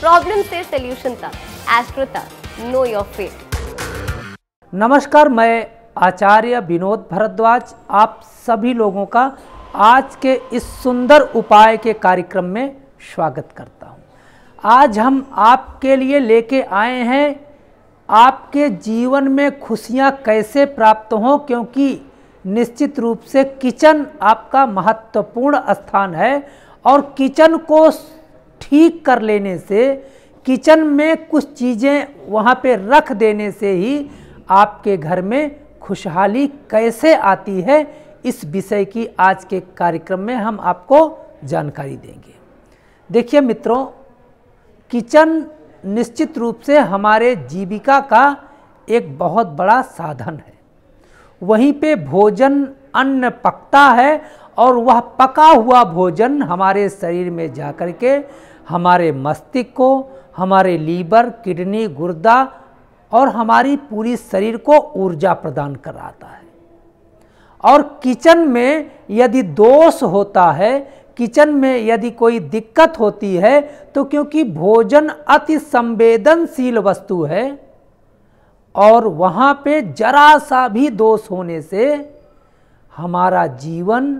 problem से solution तक astro तक नो योर फेट नमस्कार मैं आचार्य विनोद भरद्वाज आप सभी लोगों का आज के इस सुंदर उपाय के कार्यक्रम में स्वागत करता हूँ आज हम आपके लिए लेके आए हैं आपके जीवन में खुशियाँ कैसे प्राप्त हों क्योंकि निश्चित रूप से किचन आपका महत्वपूर्ण स्थान है और किचन को ठीक कर लेने से किचन में कुछ चीज़ें वहाँ पे रख देने से ही आपके घर में खुशहाली कैसे आती है इस विषय की आज के कार्यक्रम में हम आपको जानकारी देंगे देखिए मित्रों किचन निश्चित रूप से हमारे जीविका का एक बहुत बड़ा साधन है वहीं पे भोजन अन्न पकता है और वह पका हुआ भोजन हमारे शरीर में जा कर के हमारे मस्तिष्क को हमारे लीवर किडनी गुर्दा और हमारी पूरी शरीर को ऊर्जा प्रदान कराता है और किचन में यदि दोष होता है किचन में यदि कोई दिक्कत होती है तो क्योंकि भोजन अति संवेदनशील वस्तु है और वहाँ पे जरा सा भी दोष होने से हमारा जीवन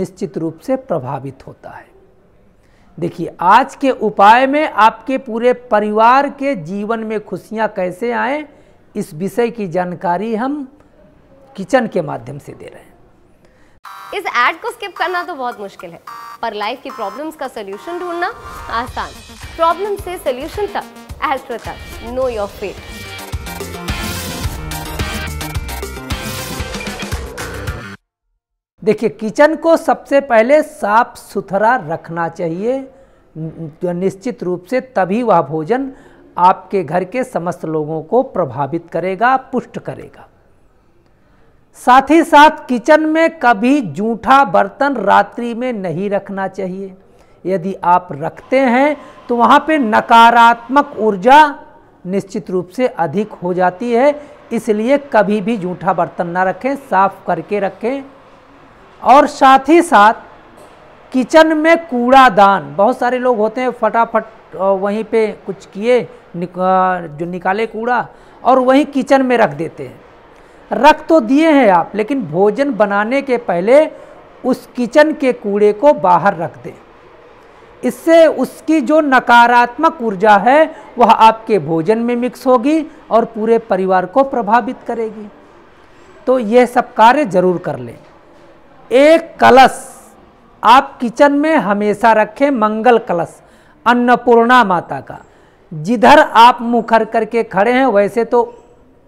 निश्चित रूप से प्रभावित होता है देखिए आज के उपाय में आपके पूरे परिवार के जीवन में खुशियां कैसे आए इस विषय की जानकारी हम किचन के माध्यम से दे रहे हैं इस एड को स्किप करना तो बहुत मुश्किल है पर लाइफ की प्रॉब्लम्स का सोल्यूशन ढूंढना आसान प्रॉब्लम से सलूशन तक एस्ट्रो तक नो योर फेट देखिए किचन को सबसे पहले साफ सुथरा रखना चाहिए निश्चित रूप से तभी वह भोजन आपके घर के समस्त लोगों को प्रभावित करेगा पुष्ट करेगा साथ ही साथ किचन में कभी जूठा बर्तन रात्रि में नहीं रखना चाहिए यदि आप रखते हैं तो वहाँ पे नकारात्मक ऊर्जा निश्चित रूप से अधिक हो जाती है इसलिए कभी भी जूठा बर्तन ना रखें साफ करके रखें और साथ ही साथ किचन में कूड़ादान बहुत सारे लोग होते हैं फटाफट वहीं पे कुछ किए निक जो निकाले कूड़ा और वहीं किचन में रख देते हैं रख तो दिए हैं आप लेकिन भोजन बनाने के पहले उस किचन के कूड़े को बाहर रख दें इससे उसकी जो नकारात्मक ऊर्जा है वह आपके भोजन में मिक्स होगी और पूरे परिवार को प्रभावित करेगी तो यह सब कार्य ज़रूर कर लें एक कलश आप किचन में हमेशा रखें मंगल कलश अन्नपूर्णा माता का जिधर आप मुँह कर करके खड़े हैं वैसे तो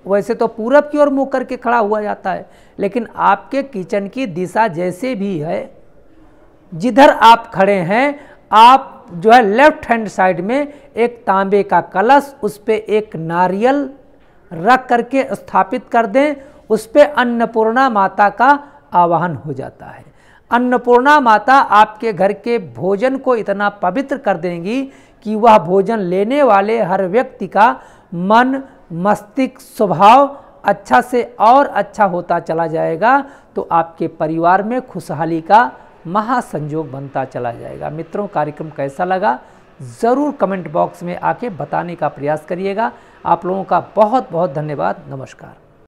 वैसे तो पूरब की ओर मुँह करके खड़ा हुआ जाता है लेकिन आपके किचन की दिशा जैसे भी है जिधर आप खड़े हैं आप जो है लेफ्ट हैंड साइड में एक तांबे का कलश उस पर एक नारियल रख करके स्थापित कर दें उस पर अन्नपूर्णा माता का आवाहन हो जाता है अन्नपूर्णा माता आपके घर के भोजन को इतना पवित्र कर देंगी कि वह भोजन लेने वाले हर व्यक्ति का मन मस्तिष्क स्वभाव अच्छा से और अच्छा होता चला जाएगा तो आपके परिवार में खुशहाली का महासंजोग बनता चला जाएगा मित्रों कार्यक्रम कैसा लगा ज़रूर कमेंट बॉक्स में आके बताने का प्रयास करिएगा आप लोगों का बहुत बहुत धन्यवाद नमस्कार